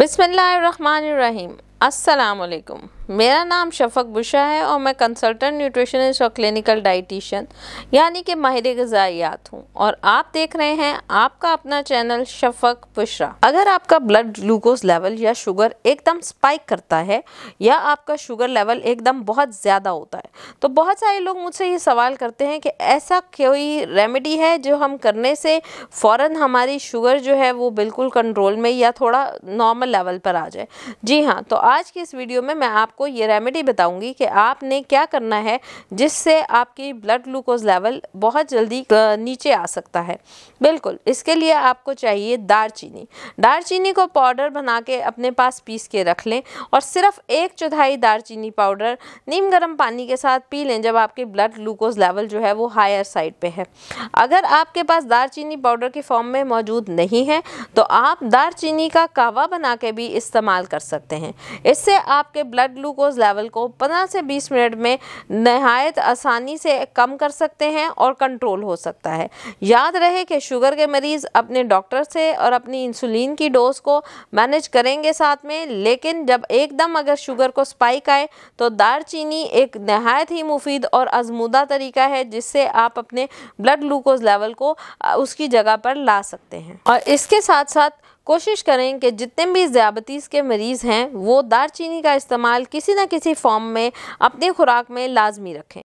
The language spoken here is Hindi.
बिसमीम असलकुम मेरा नाम शफक बुशा है और मैं कंसल्टेंट न्यूट्रिशनिस्ट और क्लिनिकल डाइटिशियन यानी कि माहिर गजाइयात हूँ और आप देख रहे हैं आपका अपना चैनल शफक बुशरा अगर आपका ब्लड ग्लूकोज लेवल या शुगर एकदम स्पाइक करता है या आपका शुगर लेवल एकदम बहुत ज़्यादा होता है तो बहुत सारे लोग मुझसे ये सवाल करते हैं कि ऐसा कोई रेमेडी है जो हम करने से फ़ौर हमारी शुगर जो है वो बिल्कुल कंट्रोल में या थोड़ा नॉर्मल लेवल पर आ जाए जी हाँ तो आज की इस वीडियो में मैं आपको ये रेमेडी बताऊंगी कि आपने क्या करना है जिससे आपकी ब्लड ग्लूकोज लेवल बहुत जल्दी नीचे आ सकता है बिल्कुल इसके लिए आपको चाहिए दारचीनी दारचीनी को पाउडर बना के अपने पास पीस के रख लें और सिर्फ एक चौथाई दारचीनी पाउडर नीम गर्म पानी के साथ पी लें जब आपके ब्लड ग्लूकोज लेवल जो है वो हायर साइड पर है अगर आपके पास दारचीनी पाउडर के फॉर्म में मौजूद नहीं है तो आप दारचीनी का कावा बना के भी इस्तेमाल कर सकते हैं इससे आपके ब्लड ग्लूकोज लेवल को 15 से 20 मिनट में नहायत आसानी से कम कर सकते हैं और कंट्रोल हो सकता है याद रहे कि शुगर के मरीज़ अपने डॉक्टर से और अपनी इंसुलिन की डोज को मैनेज करेंगे साथ में लेकिन जब एकदम अगर शुगर को स्पाइक आए तो दारचीनी एक नहायत ही मुफीद और आजमूदा तरीका है जिससे आप अपने ब्लड ग्लूकोज लेवल को उसकी जगह पर ला सकते हैं और इसके साथ साथ कोशिश करें कि जितने भी ज़्याबतीस के मरीज़ हैं वो दार का इस्तेमाल किसी न किसी फॉर्म में अपनी खुराक में लाजमी रखें